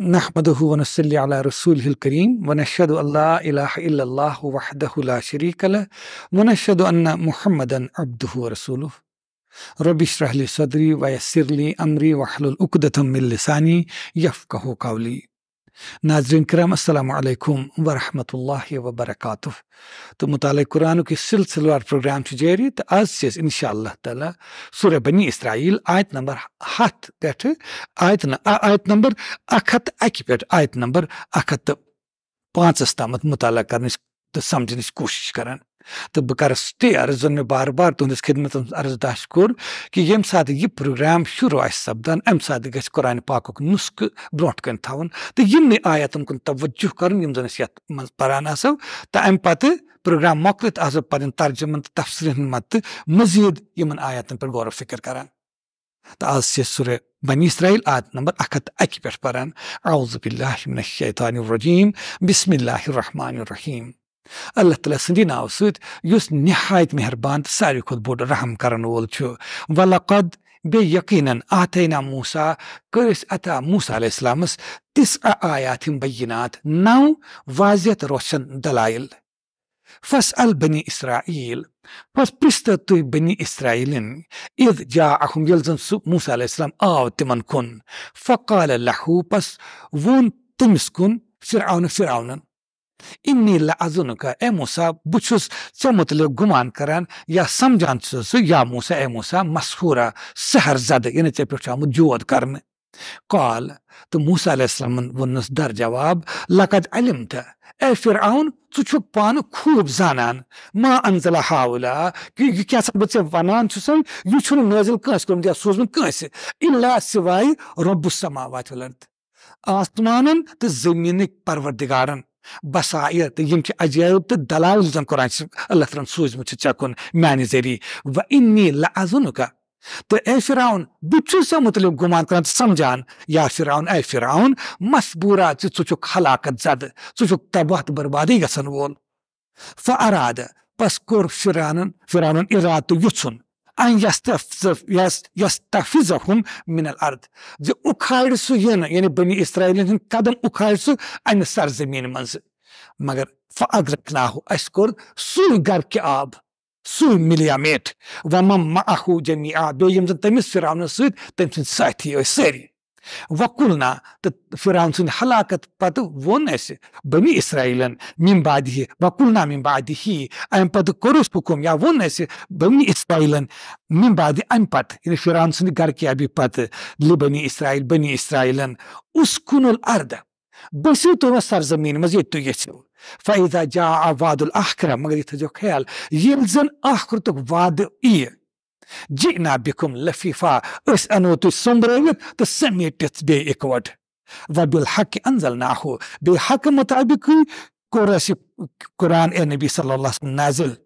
نحمده ونصلي على رسوله الكريم ونشهد أن لا إله إلا الله وحده لا شريك له ونشهد أن محمدا عبده ورسوله رب اشرح لي صدري ويسر لي أمري واحلل عقدة من لساني يفقه قولي ناظرین کرم السلام علیکم ورحمۃ اللہ وبرکاتہ تو مطالعہ قرآن کے سلسلہ وار پروگرام جاری تو سے ان شاء اللہ تعالیٰ سورہ بنی اسرائیل آیت نمبر ہاتھ پہ آیت آیت نمبر اکہ پہ آیت نمبر اک تو پانچس تامت مطالعہ کرنے تو کر کوشش کی تو کرس جو بار بار تس خدمت ہند عرض داشت کور کہ یہ سات پروگرام شروع سپدان ام سات گران پاک نسخہ برو کن تھوکن تو یمن آیتن کن توجہ کرو تو امت پوگرام موقع آن ترجمن تو تفسری مدت مزید ان آیتن غور و فکر کار آز سے سر بنی اسرایل عادت نمبر اکت پہ پوزب اللہ نشان الرحیم بسم اللہ الرحیم اللہ سندی ناو سۭتۍ یُس نِہایت مہربان تہٕ ساروی کھۄتہٕ بوٚڑ رحم کرن وول چھُ وَلقد بیٚیہِ یقیٖنَن آتینا موٗسا کٔر أسۍ عطا موٗسا علیہ السلامَس تِژھ آیات بینات نَو واضح روشن دلائل فَس البنی اسرائیل پَس پرست تُہۍ بنی اسرائیل اِد جا اخم ییٚلہِ زَن سُہ موٗسا علیہ السلام آو آه، تِمن کُن فقال لحو پَس ووٚن تٔمِس کُن فرعون فِراونَن انی لعظن ازن ایمو سا بھس چھ متعلق غمان یا موسیٰ اے موسیٰ مسخورا سہر زد یعنی کرن قال تو موسیٰ علیہ السلام ونس در جواب لقد اے فرعون تو چھک پان خوب زانان ما انزل حاولا کہ یہ کیا ونان چھو سن یہ چھو نازل کنس دیا چھ کنس کر سوائی رب السماوات وات آسمانن تو زمینک پروردگارن بصائر یِم چھِ عجٲیب تہٕ دلال یُس قۄران چھِ اللہ تعالیٰ سوٗزمُت چھُ ژےٚ کُن میانہِ ذٔریعہٕ و اِنی لعظُنُکا تہٕ اے فِراوُن بہٕ تہِ چھُس ژےٚ مُتعلِق گُمان کران تہٕ سَمجان یا فِراوُن اے فِراوُن مصبوٗرا ژٕ ژٕ چھُکھ ہلاکت زدٕ ژٕ چھُکھ تباہ تہٕ بربادٕے گژھن وول فہ ارادٕ پس کوٚر فِرانن فِراونن اِرادٕ تہٕ یُژھُن تفیظہ یستفزهم من الرد اکھار سہ یہ یعنی بنی اصرحیلین قدم اکھار سہ امہ سرزمین مز مگر فضرت اسر سرکہ آب سلی میٹ و مما مہ اہو جمی آب دو تمس فرعون سويت ساتھی یس سیری وقلنا فرعون حلقت قد ونس بني إسرائيل من بعده وقلنا من بعده أن قد كروس بكم يا ونس بني إسرائيل من بعد أن قد يعني فرعون غرقيا بقد لبني إسرائيل بني إسرائيل أسكن الأرض مصر زمين مزيد تجسوا فإذا جاء وعد الأحكرة مگر تجو خيال يلزن ییٚلہِ زن اکھ رُتُک وعدٕ إيه؟ جئنا بكم لفيفا اس اسأنوا تسمبريت تسمي تتبي إكوات وبالحق أنزلناه بحق مطابق قرآن إيه النبي صلى الله عليه وسلم نازل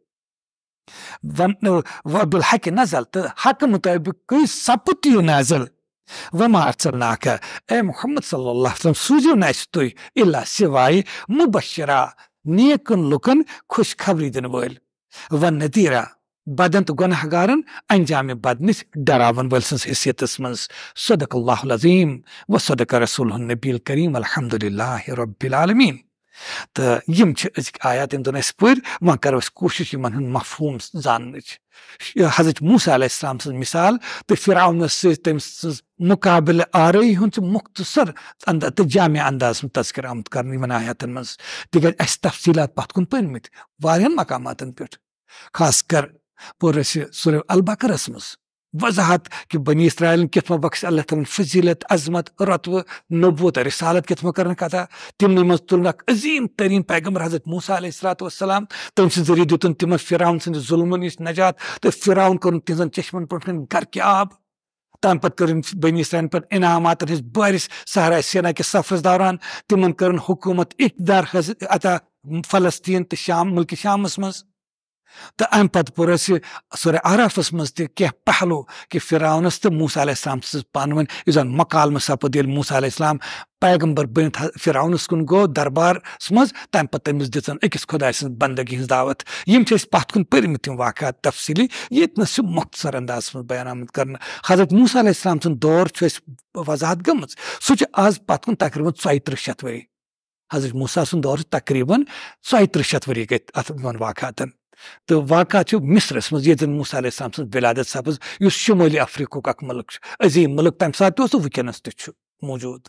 وبالحق نزل حق مطابق سبتي نازل وما أرسلناك أي محمد صلى الله عليه وسلم سوجو نايستوي إلا سواي مبشرا نيكن لكن خوش خوشخبری دن بول ونذيرا بدن گنہ گارن انجام بدنِس ڈراون وٲلۍ سٕنٛز حیثیتس منٛز صدق اللہ العظیٖم و صدق رسول نبی الکریٖم الحمدُللہ رب العالمیٖن تہٕ یِم چھِ أزِکۍ آیات یِم زَن اَسہِ پٔرۍ وۄنۍ کَرو کوٗشِش یِمن ہُنٛد مفہوٗم زاننٕچ حضرت موٗسا علیہ السلام سن مِثال تہٕ فرعون سۭتۍ تٔمۍ مقابل مُقابلہٕ ہن ہُنٛد مُختصر اند تہٕ جامع انداز میں تذکر آمُت کرنی من آیات من تفصیٖلات پتھ کُن مت واریاہن مقامات پٮ۪ٹھ خاص کر پورس سور البکرس مس وضاحت کہ بنی اسرائیل کت اسراء بخش اللہ تعالیٰ فضیلت عظمت رتو نبوت رسالت کت ماحق قطع تمن مز تلن عظیم ترین پیغمبر حضرت حضت موسا علیہ الصلاۃ وسلام تم ذریعہ دیتن فراؤن سند ظلم نش نجات تو فراؤن کرن تہذن چشمن پہ گھر کے آب تم کر بنی اسرائیل پر انعامات ہز بارث سہرائے سینا کے سفرس دوران کرن حکومت اقدار حضرت عطا فلسطین تو شام ملک شامس محمد تہٕ اَمہِ پوٚر اَسہِ سورہ پہ منٛز تہِ مہنگ پہلو کہِ پروننس تہٕ موٗسا علیہ السلام سٕنٛز پانہٕ ؤنۍ یُس مکالمہٕ مقالمہ ییٚلہِ موٗسا علیہ السلام پیغمبر بنت پرانس کن گو دربارس مز تٔمِس پہ أکِس خۄداے سٕنٛز سندگی ہز دعوت یِم چھِ أسۍ کُن کن یِم واقعات تفصیٖلی ییٚتہِ تفصیلی چھِ مۄختصر اندازس منٛز بیان آپ کر حضرت موٗسا علیہ السلام سُنٛد دور چھُ اَسہِ وضاحت گٔمٕژ سُہ چھُ آز کُن تقریٖباً ژۄیہِ تٕرٛہ ؤری حضرت موٗسا سُنٛد دور چھُ تقریٖباً ژۄیہِ تٕرٛہ سور ؤری گٔے شیت ورت واقعات تو واقعہ مصرس مزید مصع علیہ السلام سن بلادت سپز شمولی افریقہ اک ملک عظیم ملک تمہ سات و موجود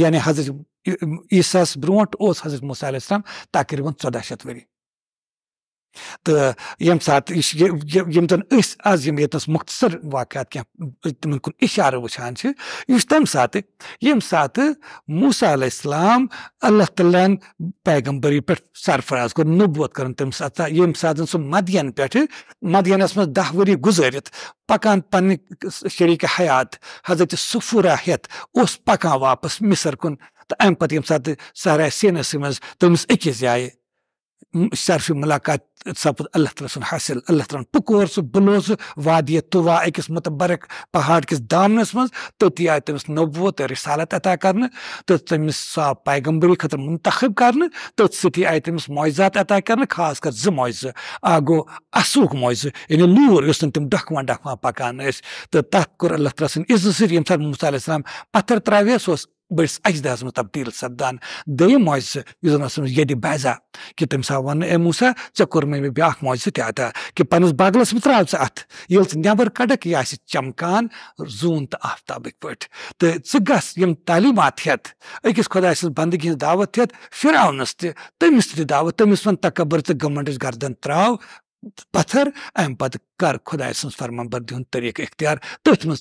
یعنی حضرت عیساس برو حضرت علیہ السلام تقریباً چودہ شیت ور تہٕ ییٚمہِ ساتہٕ یِم أسۍ آز یِم سات مختصر واقعات تِمن کُن اِشارٕ کن اشارہ وچان یہ ساتہٕ ییٚمہِ ساتہٕ موسا علیہ السلام اللہ تعالیٰ ہن پیغمبٔری پٮ۪ٹھ سرفراز کو نبوت کر سُہ مدین پٮ۪ٹھٕ پہ منٛز دہ ؤری گُزٲرِتھ پکان پن شریک حیات حضرت صفورہ ہت اس پکان واپس مصر ییٚمہِ ساتہٕ امت سات منٛز تٔمِس أکِس جایہِ سرفی ملاقات سپد اللہ تعالیٰ سن حاصل اللہ تعالیٰ پکور سہ بنو سہ وادی طبا اکس متبرک پہاڑ پہاڑکس دامنس مز تی تم نبوت رسالت عطا کر تمہ سو پیغمبری خطرہ منتخب کرنے تھی آئی تم موزات عطا کر خاص کر ز موضوع او اصوک موضوع یعنی لور اس میں ڈھکواں ڈھوانا پکان تو تک کو اللہ تعالیٰ عزت سز سم سات ممہ السلام پتر تراہی سو بٔڑِس اجداہَس منٛز تبدیٖل سَپدان دوٚیِم مُعجزٕ یُس زَن اوس یدِ بیزا کہِ تٔمۍ سا وَنہٕ اے موٗسا ژےٚ کوٚر مےٚ بیٛاکھ مُعجزٕ تہِ عطا کہِ پَننِس بَغلَس منٛز ترٛاو ژٕ اَتھ ییٚلہِ ژٕ نٮ۪بَر کَڑکھ یہِ آسہِ چَمکان زوٗن تہٕ آفتابٕکۍ پٲٹھۍ تہٕ ژٕ گژھ یِم تعلیٖمات ہیٚتھ أکِس خۄداے سٕنٛز بنٛدگی ہِنٛز دعوت ہیٚتھ فِرعونَس تہِ تٔمِس تہِ دعوت تٔمِس وَن تَکَبُر ژٕ گھمنٛڈٕچ گردَن ترٛاو پتھر ام پتہ کر خدائے سن ہند طریقہ اختیار تھی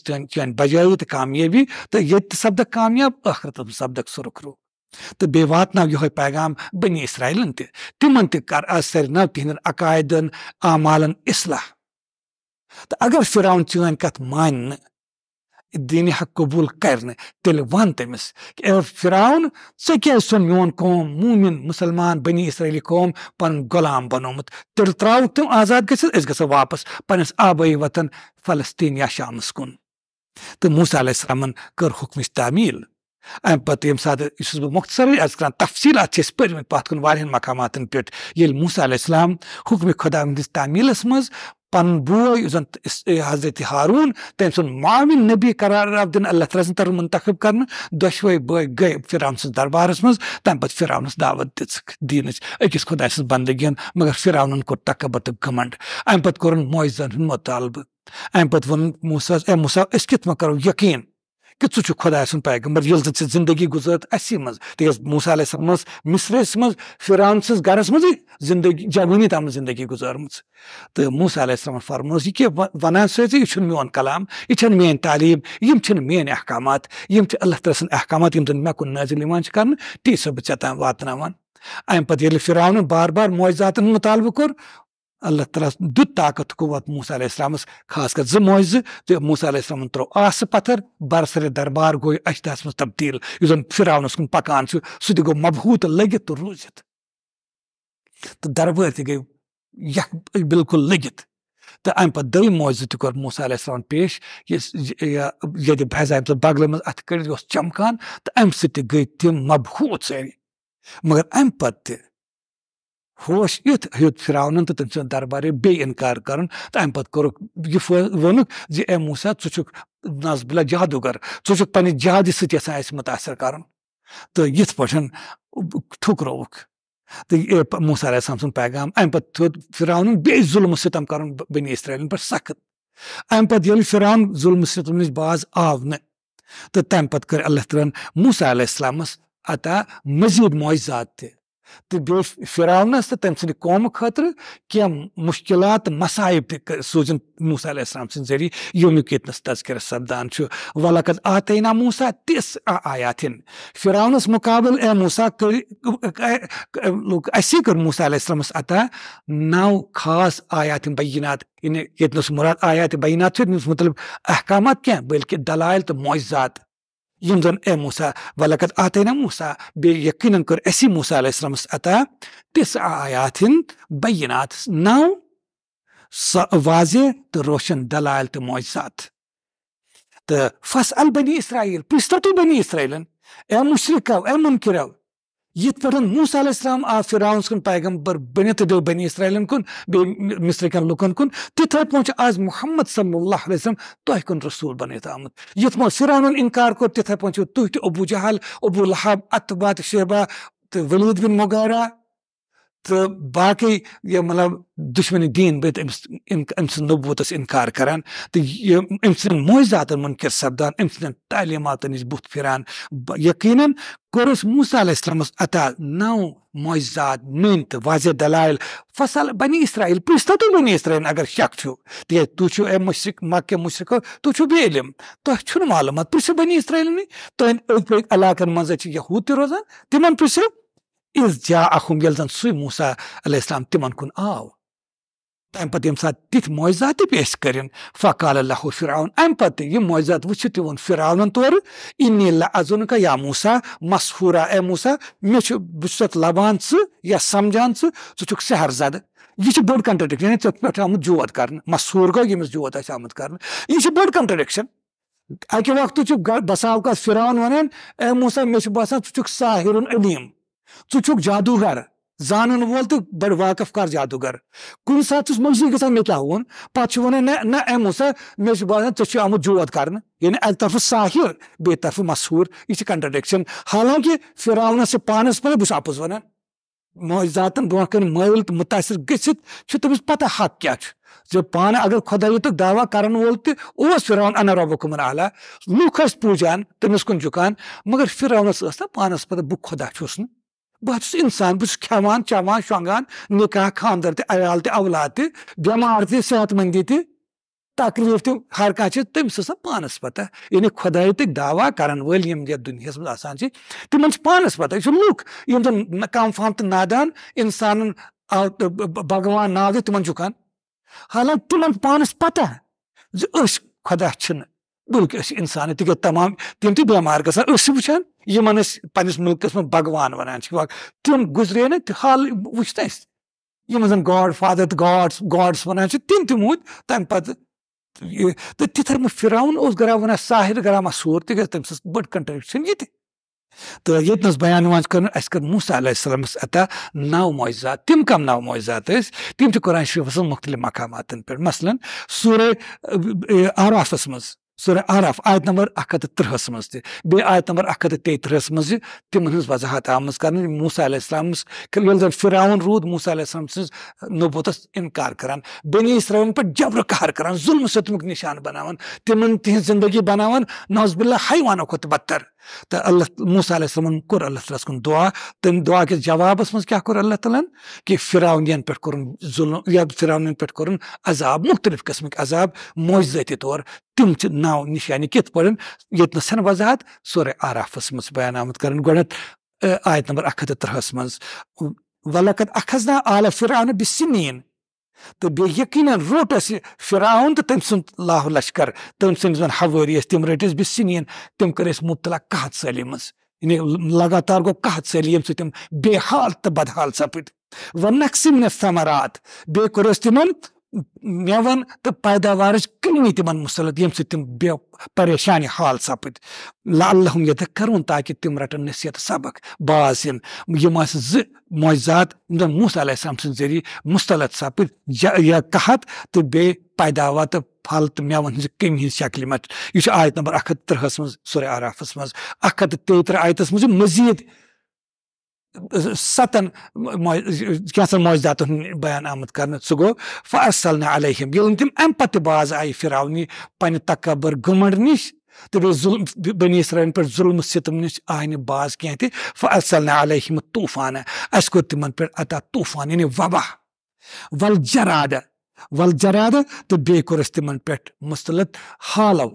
سپدک کامیاب سپد کاخرت سپدق سرخ روح تو بی وات نو یہ پیغام بنی اسرائیل تی تم تر آج سارتہ عقائد اعمالن اصلاح تو اگر فراؤن چین کت مان حق قبول کرنے تن تمس پھر ثن میون قوم موم مسلمان بنی اصرحی قوم پنغام بنوت تر ترا تم آزاد گھر گزو واپس پنسی وطن فلسطین یا شامس کن تو موسی علیہ السلام کر حکم تعمیر امہ پات مختصر آج کار تفصیلات پہن مقاماتن مقامات پہلے موسی علیہ السلام حکم خدا ہس تعمیرس م پن یُس زن حضرت ہارون تم سن معاون نبی قرار آو دن اللہ تعالیٰ سر منتخب کرنے بٲے گٔے فِرعون فرام دربارس مز تم پہ فِرعونس دعوت دیٖنٕچ اکس خدا سن بندگی مگر پتہٕ کوٚرُن گمنڈ ام پور موجود مطالبہ ووٚن موسا اے أسۍ کت مہ کرو یقین کہ کا سیغم یل کے زندگی گزر اسی مز تعلق موسع علیہ وسلم مصرس سٕنٛز فران سی زندگی جوٲنی تام زندگی گزرم تہٕ موسل علیہ السلام فرم یہ سو یہِ چھُنہٕ میون کلام یہِ چھَنہٕ میٲنۍ تعلیٖم یِم چھِنہٕ میٲنۍ احکامات یِم چھِ اللہ تعالیٰ سٕنٛدۍ احکامات یوں زن چھِ کرنہٕ تی چھُسو بہٕ ژےٚ تام واتناوان امہ پہ ییٚلہِ شروع بار بار مووی زادن مطالبہ کو اللہ تعالیٰ دیت طاقت قوت موسیٰ علیہ السلامس خاص کر زموزہ تو موسیٰ علیہ السلام ترو آس پتھر برسر دربار گوئی اشدہ منتیل زن پھر کن پکان سہ گو مبہوت لگت تو روزت تو دربار گئی یک بالکل لگت تو ام تہ کور موسیٰ علیہ السلام پیش یہ بضابطہ بغلے مزہ کڑھ چمکان تو امہ تم مبہوت ساری مگر ام پتہ تہ ہوش حوش اسران تو تم سربارے بے انکار کرے موسا ٹھک نظ بہ جادوگر چنس جادہ سب متاثر کرکروک تو موس علیہ السلام سیغام تھوت فرارن بیس ظلم بنی ستم کرسرے سخت یل فران ظلم ستم باز آو ن تو اللہ تعالیٰ موسیٰ علیہ السلامس عطا مزید معجزات ذات تو بیس سٕنٛدِ تو خٲطرٕ سند قوم خطر کی مشکلات مسائب موٗسا علیہ السلام سریعہ یونیس تذکرہ سپدان ولقت آتینا موٗسا تِژھ آیاتِن فِراونَس مقابل اے اَسے کٔر موٗسا علیہ السلام عطا خاص آیاتِم بینات مراد آیات بینات مطلب احکامات کی بلکہ دلائل تو معجزات يم زن اے موسا ولقد آتینا موسا بے یقینا کر اسی موسا علیہ السلام اتا تسع آیات بینات نو واضح تو روشن دلائل تو معجزات تو فاسأل بني اسرائيل پرستو بني اسرائيل اے مشرکو اے منکرو تھ موسا علیہ السلام آو آ سن پیغمبر بینت بہ بنی اسرائیل کن مصر کن لکن کن تھی پھنج آز محمد صلی اللہ علیہ وسلم تہن رسول بنت آمد سرحانہ انکار کور تھی پو تہل ابو الہب اتباط شعبہ تو ولید بن مغورہ تو باقی یہ مطلب دشمنی دین بن ام سبوت انکار کرواہ زاتن منفر سپدان سٕنٛدٮ۪ن تعلیمات نِش بت پھران یقیناً کوٚرُس موسا علیہ السلام عطا نو مواہ نٔنۍ تہٕ واضح دلائل فصل بنی پرٛژھتو تُہۍ بنی اسرائیل اگر شکو تیز تمہ مش ماک مشرق تلم تعلومات پنی اصراعی تند پک علاقن تہِ یہ ہوا پرٛژھِو از جا اخم یل زن سی موسا علیہ السلام تمن کن آؤ تمہ سات تھی موضدا تھی کریں فق الر امہ پہ یہ موزات وچن فراؤن طور ان کا یا موسا مسحورہ اے موسا مجھ لبان ژٕ سمجھان ھک سہر زد یہ بڑ کنٹرڈکشن یعنی ٹھیک پہ آموت کر مسہور گو یس جو آمت کرنے یہ بڑ کنٹرڈکشن اکہ وقت موٗسا مےٚ چھُ موسا ژٕ چھُکھ ساحر علیٖم ٹھک جادوگر زانن وول تو بڑ واقف کار جادوگر کن چھُ باسان ژےٚ چھُے مے کیا کرنہٕ یعنی اکہِ طرفہٕ آمت بیٚیہِ طرفہٕ بیفہ مسہور یہ کنٹرڈکشن حالانکہ فراونس سے پانس پتہ کٔنۍ واضن تہٕ کن گٔژھِتھ متاثر تٔمِس پتہ حق کیا پانہٕ اگر کرن وول تہِ اوس پھر انا اعلیٰ لُکھ ٲسۍ پوجان تمس کن جکان مگر نہ پانس پتہ خۄدا چھُس نا بہ چھُس اِنسان بہٕ چھُس کھٮ۪وان چٮ۪وان شۄنٛگان نِکاح خانٛدر تہِ عیال تہِ اولاد تہِ بٮ۪مار تہِ صحت مٔندی تہِ تکلیٖف تہِ ہر کانٛہہ چیٖز تٔمِس آسان نہ پانَس پَتہ یعنی خۄداے تہِ دعوا کَرن وٲلۍ یِم یَتھ دُنیاہَس منٛز آسان چھِ تِمن چھِ پانَس پَتہ یہِ چھِ لُکھ یِم زَن کَم فام تہٕ نادان اِنسانن بگوان ناو دِتھ تِمن چھُکان حالانکہِ تِمن پانَس پَتہ زِ أسۍ خۄدا چھِنہٕ بلکہ انسان تک تمام تم تھی بیمار گھان وچان یمن پنس ملکس من بھگوان ونان تم گزرے نا حال وچت یہ زن گاڈ فادر تو گاڈ گاڈس ونان تم تم مود تم پتہ تو تتھر میں فراؤن اس گرا ونان ساحر گرا مسور تک گز تم سز بڑ کنٹریکشن یہ تو یتنس بیان وان کر اس کر موسی علیہ السلامس عطا نو معجزات تم کم نو معجزات اس تم قرآن قران شریفس مختلف مقامات پر مثلا سورہ اعراف اس مز سورہ عارف آیت نمبر اختتہ ترہس مزے آیت نمبر اکھ اکتہ تیترہ من تمہ وضاحت آمت کرنے موسا علیہ السلام فراون رود موسی السلام سنس نبوت انکار کر بیبر قہار کر ظلم ستمک نشان بنانا تمہ تہ زندگی بنان نظب اللہ حیوانوت بدتر تو اللہ موسیٰ علیہ السلام کور اللہ تعالیٰ کن دعا تم دعا کس جوابس من کیا کور اللہ تعالیٰ کہ فرون پہ کورن ظلم یا فرون پہ کورن عذاب مختلف قسمک عذاب موذذاتی طور تم تمہ نشانی کت پہ یتنسن وضاحت سورے آرافس مس بیان آمت کر آیت نمبر اکھ ہر ترہس من ولقت اخذنا آل فرعون بسنین تو بیٚیہِ یقیٖنن روٚٹ اَسہِ فِراوُن تہٕ تٔمۍ سُنٛد لاہو لشکر تٔمۍ سٕنٛدۍ زَن ہوٲری ٲسۍ تِم رٔٹۍ أسۍ بِس تِم کٔر اَسہِ مُبتلا کَہَت سٲلی منٛز یعنی لگاتار گوٚو کَہَت سٲلی ییٚمہِ سۭتۍ تِم بے حال تہٕ بدحال سَپٕدۍ وَنکھ سِمنَس ثمرات بیٚیہِ کوٚر اَسہِ تِمن تہٕ پیداوارٕچ کٔمی تِمن مُسلط ییٚمہِ سۭتۍ تِم بے پریشانہِ حال سپد اللہ کرون تاکہِ تِم رٹن نصیحت سبق باز یِن یِم زٕ باعث یِم زاد موس علیہ السلام سٕنٛدِ مُستلط سَپٕدۍ یا ذریعہ تہٕ بیٚیہِ پیداوار تہٕ پھل تہٕ تو کٔمی ہمی شکلہِ منٛز یہِ چھُ آیت نمبر اک ہتھ ترہس مزہ عرافس تیٚیہِ اترہ آیتس منٛز مجھے مٔزیٖد ستن ہُنٛد بیان آمت کرنے سہ گو فاص اللہ علیہم یل یعنی امہ پتہ باض آئی پھراؤنہ پنہ تکبر گمنڈ نش یعنی تو ظلم بنسر پہ ظلم و ستم نش آئی نی بہت تاض اللہ علیہم طوٗفانہ کوٚر تِمن پٮ۪ٹھ پطا طوٗفان یعنی وبا ول جرادٕ ول بیٚیہِ کوٚر بیوہ تِمن پٮ۪ٹھ مُستلط حالو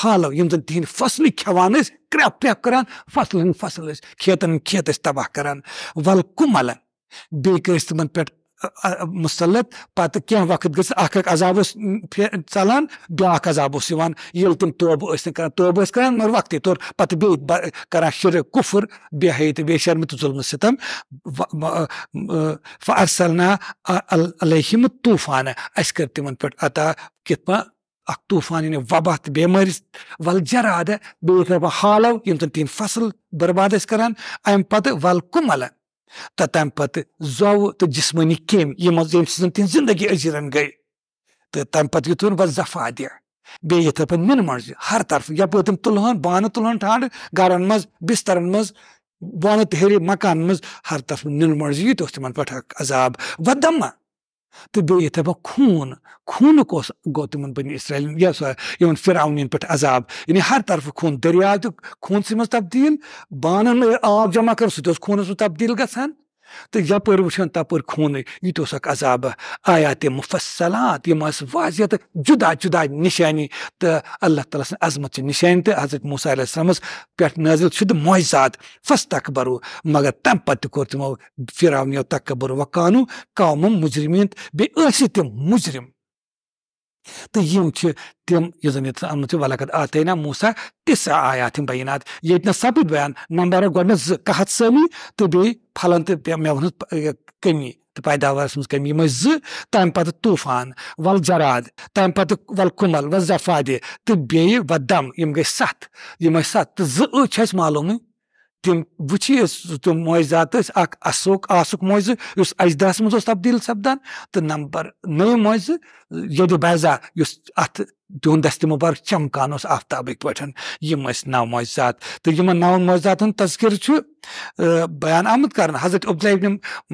حالو یم زن تہند فصل فصلیں کس کر فصلیں فصل کھیتن کھیت تباہ کران ول کمل بیس تم پہ مسلط پہ کی وقت گھکاب چلان بیاا عذاب تم توبہ کران توبہ کران مگر وقتی طور پہ شرک کفر بہت بے شیرم تو ظلم ستم فرسلہ علیہم طوفانہ اس تمہ عطا کت پہ તુફાનીને વબાત બેમરીસ વલ જરાદ બેરબ હાલવ યમતન તીન ફસલ બરબાદ કરન એમ પત વલ કુમલ તો તમ પત ઝવ તો જિસ્માની કેમ યમ યમ સિઝન તીન જિંદગી અજીરન ગઈ તો તમ પત યુતુન વલ ઝફા દિયા بیٚیہِ یِتھٕے پٲٹھۍ نِنہٕ منٛز ہر طرفہٕ یَپٲرۍ تِم تُلہن بانہٕ تُلہن ٹھانٛڈٕ گرن منٛز بِسترن منٛز بۄنہٕ تہِ ہیٚرِ مکانن منٛز ہر طرفہٕ نِنہٕ منٛز ییٖتۍ اوس تِمن پٮ۪ٹھ اکھ عذاب ودما تہٕ بیٚیہِ خوٗن تو بی خون خون گو تم بن یِمن پھرونی پٮ۪ٹھ عذاب یعنی ہر طرفہٕ خوٗن دٔریاو تہِ خوٗنسٕے منٛز تبدیٖل بانن آب جمع کٔر سُہ تہِ اوس خوٗنس منٛز تبدیٖل گژھان تو ٹر وٕچھان تَپٲرۍ خوٗنٕے یہِ تہِ اوسُکھ عذابہ آیا یِم آسہٕ واضح تہٕ جُدا جُدا نشانی تہٕ اللہ تعالیٰ سٕنٛز عظمت چھِ نِشانہِ تہٕ حضرت موسیٰ محلہ السلام پہ نزل شداد فس تقبر و مگر تَمہِ پَتہٕ تہِ کوٚر تِمو فِراونیو تقبر و قانو کا بیٚیہِ بیس تِم مُجرِم تو یہ تم یہ امتحت اطینہ موسا تص آیا بینات سَپٕد بیان نمبر آپ گھر زہت سومی تہٕ بیے پھلن تو مو ہزارس ممی یا طوفان ول جراد گٔے سَتھ یِم ٲسۍ سَتھ تہٕ زٕ گے چھِ اَسہِ معلوم تم ویسے تم معجزات موضوق آسک موضوع اس اجدہس مز تبدیل سپدان تو نمبر نو یدو بیزا اس ات تہد دستمبارک چمکان سے آفتاب پٹ نو ما زاد تو نو موضات بیان آمد کر حضرت عبد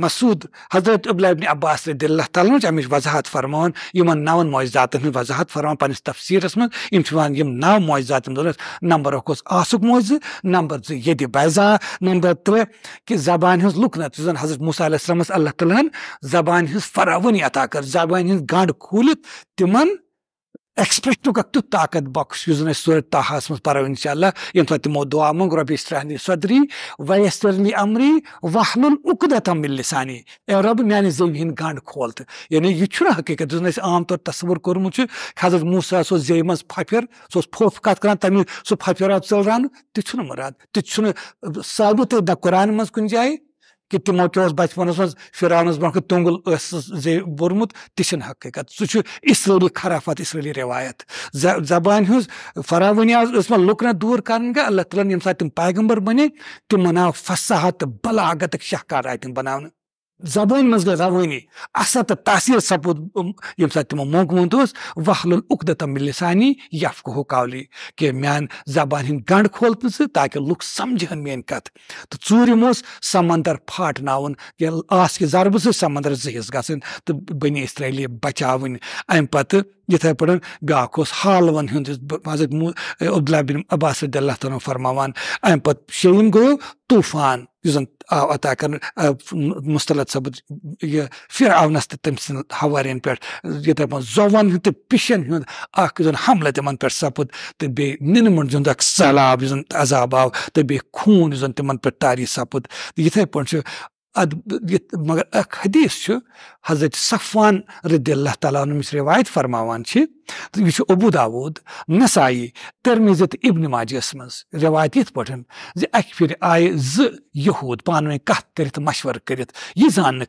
مسعود حضرت عباس رضی اللہ تعالیٰ عباصر دلہ وضاحت اماحت فرما نون موجن ہند وضاحت فرمان پنس تفسیر منش نو موجود نمبر اکھ اک موضوع نمبر زباں نمبر ترہ زبان لکنت زن حضرت علیہ الحسمۃ اللہ تعالیٰ زبان ہز فراونی عطا کر زبان ہند گنڈ کھولت تم ایسپریشن اک تیُتھ طاقت بخش یُس تاہَس منٛز پَرو اِنشاء اللہ ییٚمہِ ساتہٕ تِمو تمو رب اسرحل صدری ویسر عمری واہدتم مل نثانی اے میٛانہِ میان ہِنٛدۍ گنڈ کھول تہٕ یعنی یہِ حقیٖقت یُس زَن اَسہِ عام طور تصوُر کوٚرمُت چھُ حضرت اوس منٛز تصور کورمت حضر مساس زی مز ففر سوف کت کر تم سفر آب ثل ران تماد تاب قۄرانہِ منٛز کُنہِ جایہِ کہ تمو تہ بچپنس من بوٚرمُت تہِ تونگل حقیٖقت سُہ چھُ اصلی خرافت فراوٲنی روایت زبان وۄنۍ لُکن دوٗر دور کر اللہ تعالیٰ تم پیغمبر بنے آو فصاحت تہٕ بلاغتٕکۍ شہکار آئے تم بنا زبان مز گئی روانی اثر تو تاثیر سپود یم سات تمو موقع مند وحل العقد تم مل لسانی یف کو کالی کہ میان زبان ہند گنڈ کھول پہ تاکہ لوگ سمجھ ہن میان کت تو چور اس سمندر پھاٹن آس کہ ضرب سمندر زیس گھن تو بنی اسرائیل بچا ام پتہ یہی پن باقاس حالون مذہب عبدالہ بن عباس صدی اللہ تعالیٰ فرماوان اَمہِ پہ شیٚیِم گوٚو طوٗفان یُس زن آو عطا کر مستلط صبد یہ پھر آؤنس تو تم سین ہوای پہ یہ زون پشن اخن حملے تمہ سپدی ننم سہلاب آو تہٕ بیٚیہِ خوٗن یُس پٮ۪ٹھ تاری تو خون پٲٹھۍ چھُ مگر اخ حدیث حضرت صفوان رضی اللہ تعالیٰ روایت فرما سے یہ عبو دودھ نسائ ترمزت اب نماجی یس مز روایت یھن زر آئی ز پوین کت کر مشور کرانا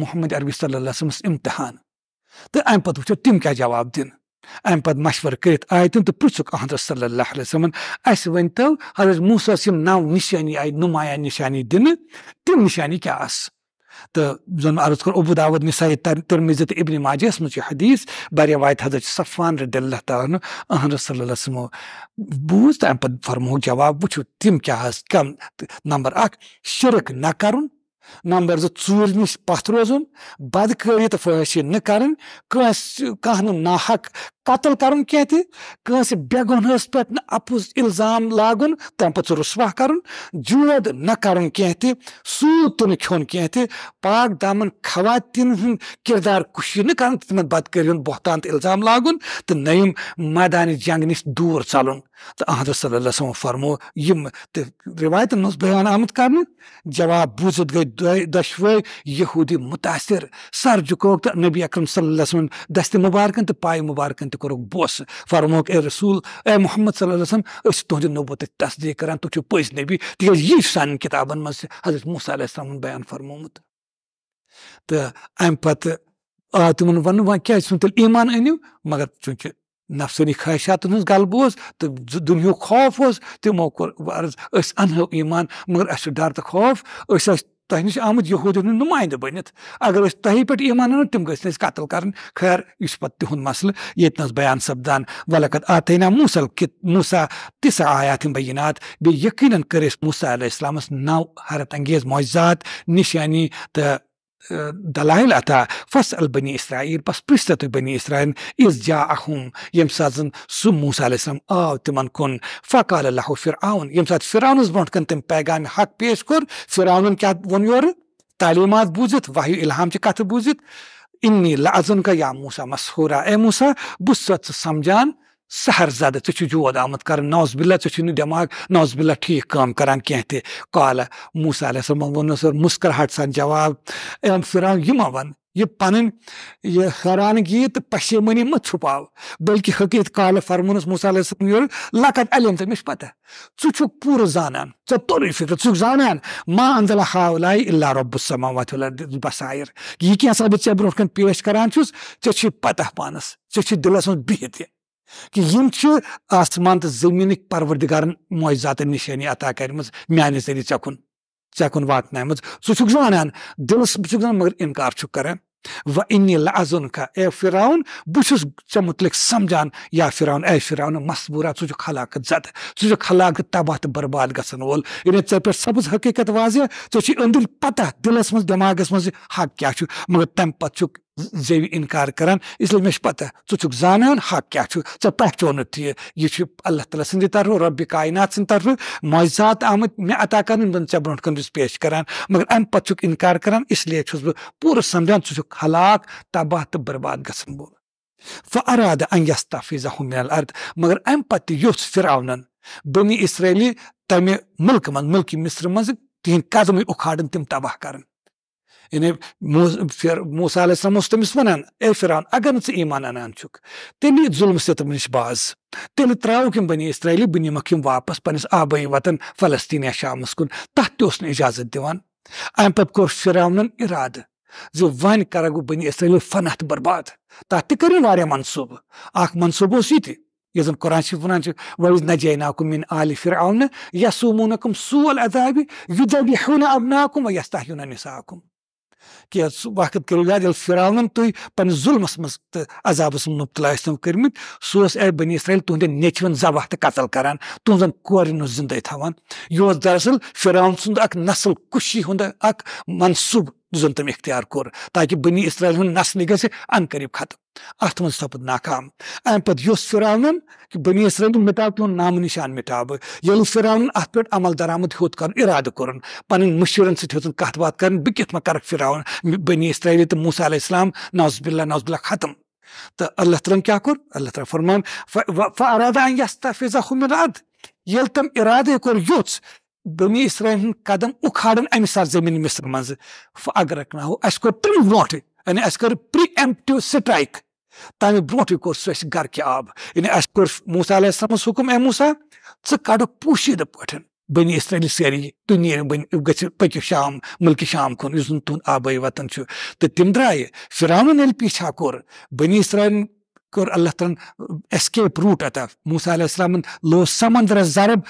محمد عربی صلی اللہ علیہ صمتحان تو ام پتہ وچو تم کیا دن امت مشور کر پریھ احمد صلی اللہ علیہ وسلم اہم تو حضرت موسم نو نشانی آئی نمایاں نشانی دن تم نشانی کیا عرض قرع عبود مث ترمزیت ابن ماجیہس میچ حدیث بیا وات حضرت اللہ سفان احمد صلہ بوج تو اموہ جواب و تم کیم نمبر اش شرک نمبر زٕ ژوٗرِ نِش روزُن زور تہٕ فٲحشی نہٕ فصیل کٲنٛسہِ کانٛہہ نہٕ ناحق قتل کرن کی تھی کنس بے گنہس پہ اپوز الزام لاگن تم پہ رسوا کرن جود نہ کرن کی تھی سود تن کھون کی تھی پاک دامن خواتین ہند کردار کشی نہ کرن تم بدکری بہتان تو الزام لاگن تو نیم میدان جنگ نش دور چلن تو احمد صلی اللہ علیہ وسلم فرمو یم تو روایت مز بیان آمد کرنے جواب بوزت گئی دشوے یہودی متاثر سر جکوک تو نبی اکرم صلی اللہ علیہ وسلم دست مبارکن تو پائے مبارکن تو کور بوس فرموک اے رسول اے محمد صلی اللہ علیہ وسلم صنعت تب تھی تصدیق کر ترجو پز نبی تھی سانس کتاب مجھ سے حضرت موسیٰ علیہ مصنف بیان فرمت تو ام پتہ آو تنہوں و تھی ایمان انیو مگر چونکہ نفسنی خواہشاتن اوس تو دنیا خوف اوس عرض اس ایمان مگر ادھر ڈر تو خوف تہ نش آمت یہ نمائندہ بنت اگر تہی پہ ایمان تم گئی قتل کر پہ تہد مسلس بیان سپدان ولکت اطینا موسل مسا تصا آیا بینات بیقیناً کرسا علیہ السلام نو حرت انگیز موجاد نشانی اتا فەسئل بنی ئیسرائیل بەس پرستە بنی ئیسرائیل يمسازن سو موسى سازن سم او تمن کن فقالە لە فرعون یەم سات كنتم بۆکەنتم حق پیش کر فرعون فرانن کات وەنیۆر تعلیمات بوزت وحی الهام چ کات بوزت ئینی لە کا یا موسى مسحورا ئێ موسى بوسە سمجان سحر زدہ ٹھہ جمت کرنا ناصب اللہ ثیم دماغ نوصب اللہ ٹھیک کران کی کالہ مس علیہسم و مسکرہٹ سان جواب ایم فران یہ ما ون پن حرانگی تو پس منی مہ چھپا بلکہ حقیق کالہ فرمونس مثلیہ لقت علیم تمہش زانان کھور زانا کے تر فكر زانان ما انل ہاؤل اللہ رب السلام وسائر یہ سا برو کھن پیش کرانس ٹھے پتہ پانس ٹھے دلس مس بہت یہ کہ یہ آسمان زمینک پروردگار موج ذات نشانی یعنی عطا کرم میانہ ذریعہ یکم زانا دلسان مگر انکار چھ کا اے پھر بس چھ متعلق سمجھا یا پھر اے پھر مصبورات ثقاکت ذد ہلاکت تباہ برباد گسن وول یعنی چھ سبز حقیقت واضح ثیل پتہ دلس مز داغس مجھے حق کی مگر تمہ زیوِ اِنکار کران اس لیے مےٚ چھِ پتہ ژٕ چھُکھ زانان حق کیاہ چھُ ژےٚ پہچونُت یہِ یہِ چھُ اللہ تعالیٰ سٕنٛدِ طرفہٕ رۄبہِ کاینات سٕنٛدِ طرفہٕ معزات آمٕتۍ مےٚ عطا کرنہٕ یِم ژےٚ برونٛٹھ کُن چھُس پیش کران مگر امہِ پتہٕ چھُکھ اِنکار کران اس لیے چھُس بہٕ پوٗرٕ سمجان ژٕ چھُکھ ہلاک تباہ تہٕ برباد گژھن وول فراد انگیس تفیٖظا ہُمیل ارد مگر امہِ پتہٕ تہِ یوٚژھ فِراونن بٔنی اسرٲیلی تمہِ مُلکہٕ منٛز مُلکہِ مِصرٕ منٛزٕ تِہنٛدۍ قدمٕے اُکھاڑٕنۍ تِم تباہ کرٕنۍ یعنی علیہ السلام اوس تٔمِس وَنان اے فِران اگر نہٕ ژٕ اَنان نیمان اینا تھی ظلم نِش باز تیٚلہِ ترٛاوُکھ تیل تراوک بینی اصرحی بہ نمک واپس پبائ وطن فلسطینیہ شامس کن تک تم اجازت دین امہ پاؤن ارادہ زن کر بین اسرائل فنت برباد تات تر واقع منصوبہ اخ منصوبہ یہ تن قرآن ناکُم مِن عالہِ مالفرعی یا سوموٗنَکُم سول عذابہِ ادابی اوناکم و تہ ہوں نِساکُم کہ وقت یاد کرواد فراون تھی پنس ظلمس منظاب من مبتلا ثقافت بنی اسرائیل تند نیچو ذبح تتل کر تہذن کورین زندے تاس یہ دراصل نسل سسل خوشی اخ منصب زن تم اختیار کور تاکہ بنی اسرائیل اسر نسل ان قریب ختم ات من سپد ناکام ام پت امت یو کہ بنی اسرائیل مٹاو تن نام نشان مٹاب یل ات فران عمل درآمد ہوت کر ارادہ پن مشورن ہوتن سات بات کرن کریں ما کرک کر بنی اسرائیل تو موسی علیہ السلام نوزب اللہ نوضب اللہ ختم تو اللہ تعالیٰ کیا اللہ تعالیٰ فرمان فارادہ یس تفیظہ الارض یل تم ارادہ کور یو بنی اسرائیل ہند قدم اکھاڑن امہ سات زمین مصر مز اگر رکھنا ہو اس کو تم بروٹ یعنی اس کر پری ایمپٹیو سٹرائک تمہ بروٹ کور سو اس گھر کے آب یعنی اس کور موسی علیہ السلام حکم اے موسی ژ کڑو پوشید پٹھ بنی اسرائیل سیری دنیا بن گچ پک شام ملک شام کن یزن تون آبائی وطن چھ تہ تم درائے فرعون نل پیچھا کور بنی اسرائیل كر اللہ تعالیٰ ایسکیپ روٹ اتا موسا علیہ السلام لو سمندر ضرب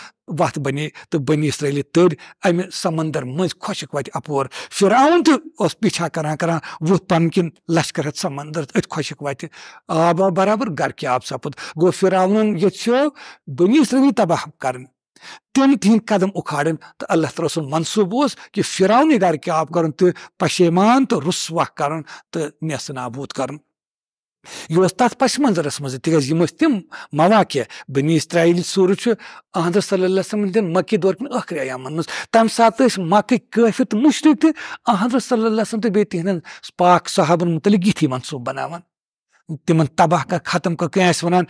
وت بنے تو بنی رلی تر امہ سمندر مز خوشک وت اپور فراؤن تس پیچھا کران کران وت پن کن لشکر ہت سمندر ات آب آو برابر گھر آب سپد گو بنی رلی تباہ کر تم تہند قدم اکھاڑن تو اللہ تعالیٰ سن منصوب اس کہ فراؤن گرک آب کر تو تو رسوا کر تو نابود کرن یہ تف پس منظر من تاز تم مواقع بنس تر صور احمد صلی اللہ سم دن مکے دور پہ غرین تم سات مک مشرق تحمد صلی اللہ سہن پاک صاحبن متعلق یتھی منصوب بنا تمن تباہ کر ختم کر ونان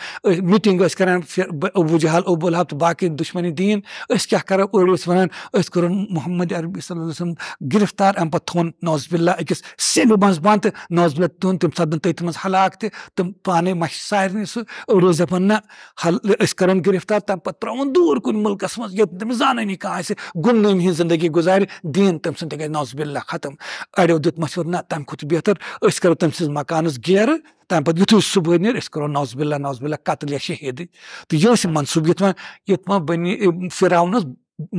میٹنگ کران پھر ابو جہال ابو الحب تو باقی دشمنی دین اس واقع محمد عربی صلی اللہ وسلم گرفتار اب پہ بلّہ اکس سیل مز بند تو نوز دم تون تم سدن ہلاک تم پانے مش سارے سڑک اس کرن گرفتار تم پہ تر دور کن ملکس یت تم زان کھانے گن زندگی گزار دین تم سن تک نوز بلّہ ختم دت دشور نا تم کھت بہتر کرو تم سز مکانس گیر تمہ صحیح نیو کرو نوزب اللہ نوب اللہ قتلیہ شہید تو یہ منصوبہ بنی فراؤنس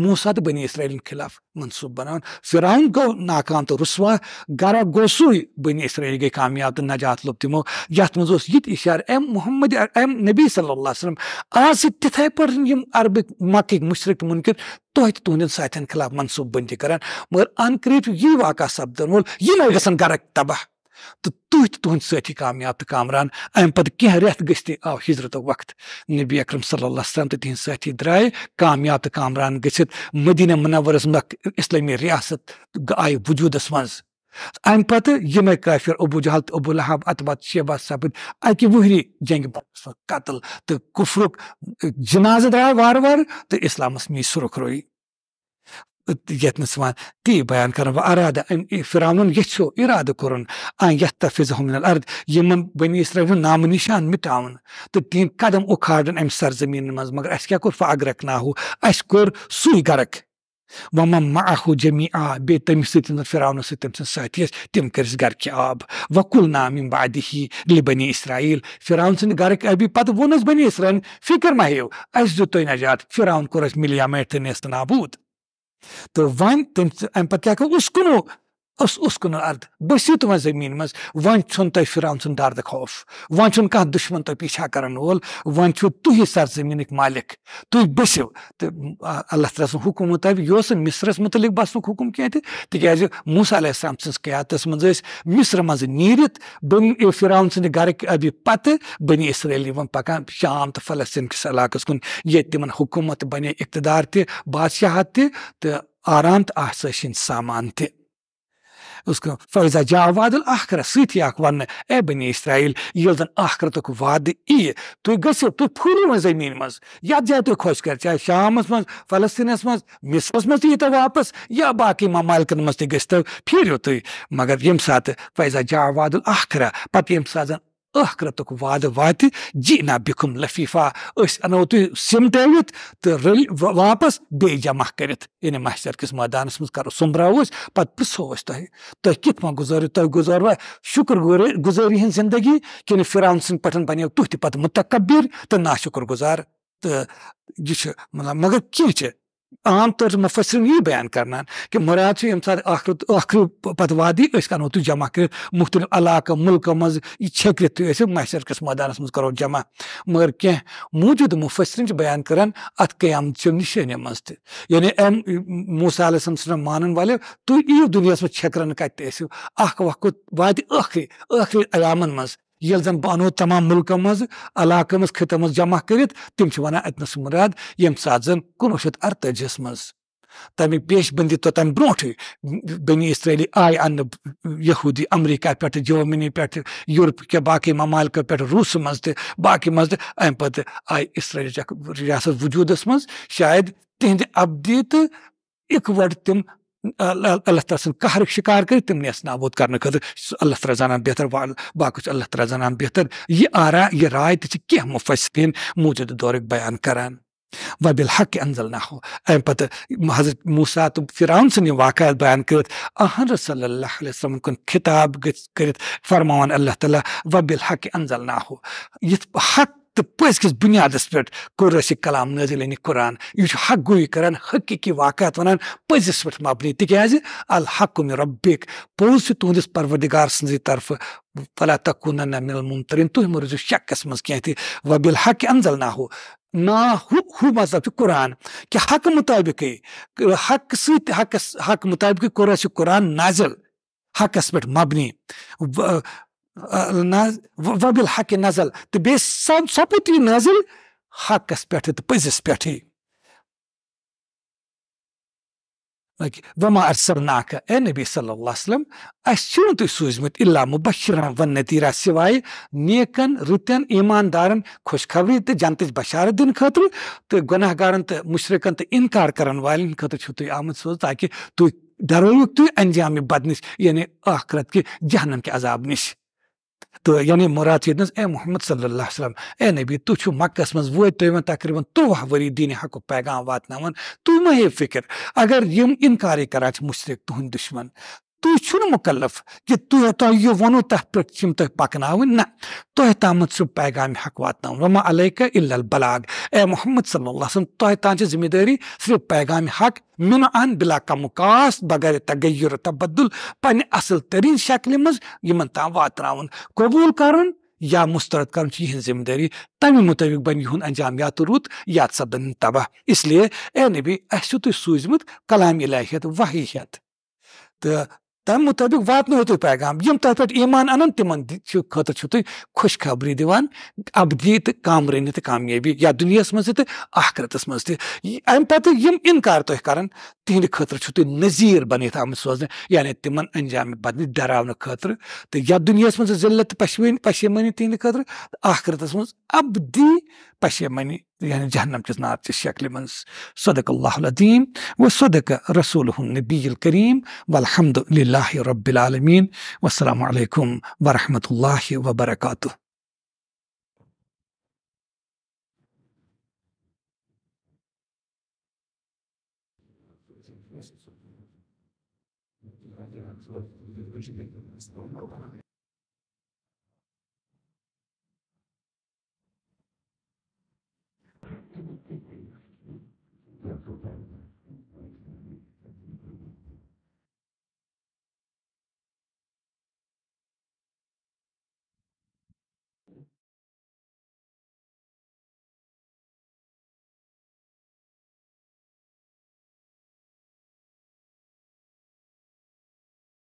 موسا تو بینی اصراحل خلاف منصوب بناؤ فراحم گو ناکام تو رسوا گرا گو سی بینی اصرحیل گئی کامیاب تو نجات لوب تموت منسار ایم محمد ام نبی صلی اللہ علیہ علم آج سے تتھ پا عربک مک مشرک ممکن تہ تہ سات خلاف مصوب بندی کرقری یہ واقعہ سپدن گانک تباہ تو تھی تہد ساتھی کامیاب تو کامران ام پہ کی رت گستی آو حضرت وقت نبی اکرم صلی اللہ علیہ وسلم تو تہذی ساتھی درائے کامیاب تو کامران گھت مدینہ منورس مک اسلامی ریاست آئی وجودس مز ام پہ یہ کافر ابو جہل تو ابو الحب اتبا شیبہ سپد اکہ وہری جنگ قتل تو کفرک جنازہ درائے وار وار تو اسلامس می سرخ روی یتنس و تی بیان کرن کر ارادہ فرانو ارادہ الارض یمن بنی اسرائیل نام نشان مٹاؤن تو تین قدم اکھاڑ امرزمین مز مگر اس کیا اہر فگرک اس اوور سوی گرک وو معه جميعا بی تم سو فراؤنس سم ساتھی تم كرس گرکی آب وقلنا من بعده لبني اسرائيل فرعون سن فران ابي پہ ونس بني اسرائيل فكر ما هيو تو نجات فرعون فرانس مليامت نست نابود Terwyl dit en partyke ons kon ook اس کن ارد بس زمین من و تب سرد خوف کانٛہہ وشمن تیشا کر وول و تی تُہی زمینک مالک تُہۍ بٔسِو تہٕ اللہ تعالیٰ سن حکومت یہ سب مصرس متعلق بسن حکم تہِ تِکیازِ موٗسا علیہ السلام سٕنٛز منٛز ٲسۍ مِصرٕ قیاتس نیٖرِتھ بٔنۍ من سٕنٛدِ بن ابہِ سرکی بٔنی بنے یِوان پکان شام تو فلسطین کس علاقہ کن یہ تمہ حکومت بنے اقتدار بادشاہت تہِ تہٕ آرام تو آشن سامان تہِ جا پیزا جاؤ وادرا ستی ون بنی اسرائیل یل زن آخرت وعدہ تحو تین زمین مز یا جائے مزید خوش کر چاہے شامس مز فلسطینس مز مثالس من تو واپس یا باقی ممالکن مز مستتو پھر تگر یم سات جا واد وادرا پہ یم سات زن خرتق وعد واتہ جی نا بکھم لفیفہ ان سمتوت واپس جمع کرت یعنی مسثر کس میدانس مزہ سمبرو پہ پوس تک کت ما گزروا شکر گزری ہن زندگی کے فران سو تھی تتقبیر تو نا شکر گزار تو یہ مطلب مگر کی عام طور مفسرن یہ بیان کرنا کہ مراد سے یم سات آخر آخر پتہ وادی اس کنو تو جمع کر مختلف علاقہ ملک مز چھکرت تو اس محشر کس میدان مز کرو جمع مگر کہ موجود مفسرن بیان کرن ات قیام چ نشانی مز یعنی ام موسی علیہ السلام سن مانن والے تو یہ دنیا سے چھکرن کتے اس اخ وقت وادی اخر اخر علامن مز یل زن بہ انو تمام ملک مز علاقہ مز خطہ مز جمع کرت تم سے ونان اتنس مراد یم سات زن کنوہ شیت ارتجی یس مز تمی پیش بندی تو تم برو بنی اسرائیلی آئی ان یہودی امریکہ پہ جرمنی پہ یورپ کے باقی ممالک پہ روس مز تہ باقی مز ام پہ آئی اسرائیل ریاست وجودس مز شاید تہد ابدی تو اکوٹ تم اللہ تعالیٰ سہر شکار کرمن اس نابود کر اللہ تعالیٰ تانا بہتر باقی اللہ تعالیٰ تانہ بہتر یہ آرا یہ رائے تھی مفین موجودہ دورک بیان کران وبل حق انزل نہ ناہو امہ پتہ محضرت موسا فران سند واقعات بیان کرم صلی اللہ علیہ وسلم کن خطاب کر فرماوان اللہ تعالیٰ نہ ہو انل حق تو پز کس بنیاد پہ کور یہ کلام نازل ان یعنی قرآن یہ حق گوئی کران حقی واقعات ونان پزس پہ مبنی تاز الحق من ربک پوز تہس پر پروردگار سندی طرف فلا تکون نا میل ممترین تھی مہیو شکس مزہ کی وبل حق انزل نا ہو ہو مطلب قرآن کہ حق مطابق حق سقس حق مطابق کسی قرآن نازل حقس پہ مبنی وبل وب الحقہ نزل بیس سپت نظل حقس پزس وما ارسب ناک اے نبی صلی اللہ وسلم اہسو تھی سوزمت الام و بشر احمد نتیرا سوائے نیکن رتن ایماندارن تہٕ جنتٕچ بشارت دِنہٕ خٲطرٕ تہٕ گۄناہ گارن تہٕ مشرقن کرن انكار خٲطرٕ چھِو تُہۍ آمٕتۍ سوز تُہۍ ترويكھ تُہۍ انجامہِ بد نِش یعنی ٲخرت کہِ جہنم کہِ عذاب نش تہٕ یعنی مُراد چھِ ییٚتِنَس اے محمد صلی اللہ علیہ وسلم اے نبی تُہۍ چھُو مَکَس منٛز وٲتۍ تُہۍ وۄنۍ تقریٖباً تُرٛواہ ؤری دیٖنہِ ہٮ۪کو پیغام واتناوان تُہۍ مہ ہیٚیِو فِکِر اگر یِم اِنکارٕے کَران چھِ مُشرِق تُہُنٛد دُشمَن تھی چلف کہ وو پہ تہ پکنہ تہوام صرف پیغام حق وات وما علیکہ الا البلاغ اے محمد صلی اللہ ذمہ داری صرف پیغام حق من بلاقاس بغیر تغیر تگیت الصل ترین شکلہ مجھ تام واتن قبول کرن یا مسترد كر یہ ذمہ داری تم مطابق بن انجام یا تو رت یا سپدن تباہ اس لیے اے نبی اصو تھی سو متامہ وحی واحی ہتھ تم مطابق واتن تھی پیغام یم تر پہ ایمان ان تم خطر چھو تھی خوشخبری دان ابدی تو کم رنی تو کامیابی یا دنیا مز آخرت مز تم پہ یہ انکار تھی کر تہد خطر چھو تھی نظیر بنت آم سوزن یعنی تم انجام بدنی ڈرا خطر تو یا دنیا مزلت پشمین پشیمانی تہد خطر آخرت مز ابدی پشیمانی يعني جهنم جزنات الشكل من صدق الله العظيم وصدق رسوله النبي الكريم والحمد لله رب العالمين والسلام عليكم ورحمة الله وبركاته